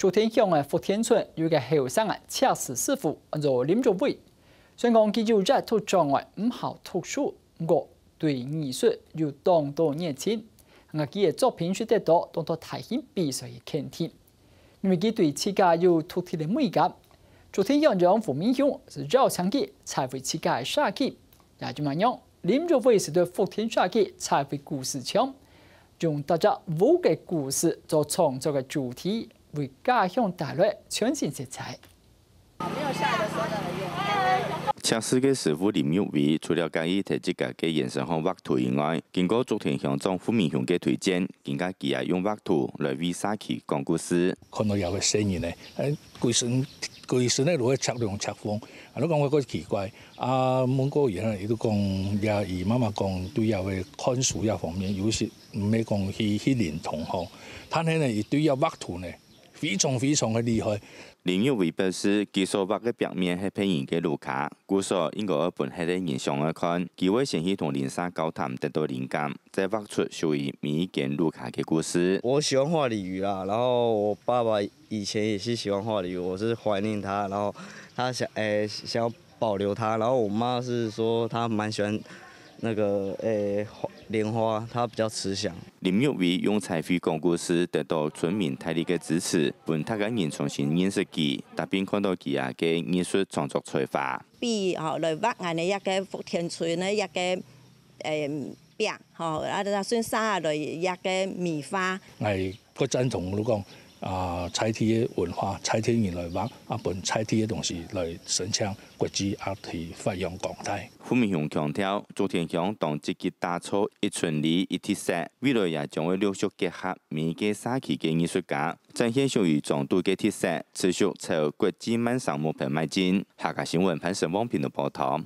朱天祥诶，福田村有个后生啊，恰似师傅叫林兆辉。虽然讲，伊就只读中学，唔好读书，不过对艺术又相当热情。啊，伊诶作品取得多，当到大型比赛肯定。因为伊对世界有独特的美感。朱天祥这种发明家是绕上伊才会漆艺上起，也就万样。林兆辉是对福田上起才会故事强，用大家五个故事做创作诶主题。为家乡带来全新色彩。师傅林玉伟除了提及挖土以外，经过昨天长推荐，更加也用挖土来为讲故事。看到有生意啊，讲我奇怪。啊，人都讲，也妈妈讲，对看一方面，有时唔系讲去去同项，对挖土非常非常的厉害。林玉伟表示，据说画嘅表面系偏宜嘅鹿卡，故说英国日本系啲影上来看，几位先去同林山交谈得到灵感，再画出属于迷间鹿卡嘅故事。我喜欢画鲤鱼啦，然后我爸爸以前也是喜欢画鲤鱼，我是怀念他，然后他想诶想要保留他，然后我妈是说她蛮喜欢那个诶莲花，它比较慈祥。林玉伟用彩绘讲故事，得到村民大力的支持。本土艺人创新演说技，达变看到其啊嘅艺术创作才华。比如吼，来挖下个福田村呢，下个诶饼吼，啊，算三下来下个米花。哎，郭振同老讲。啊，拆迁文化，拆迁人来玩，啊，本拆迁的东西来申请国际啊，去发扬光大。傅明雄强调，朱天乡同积极打出一寸里一铁石，未来也将会陆续结合民间三期的艺术家，展现属于壮都的铁石，持续朝国际门上目品迈进。下架新闻，拍摄网频道报道。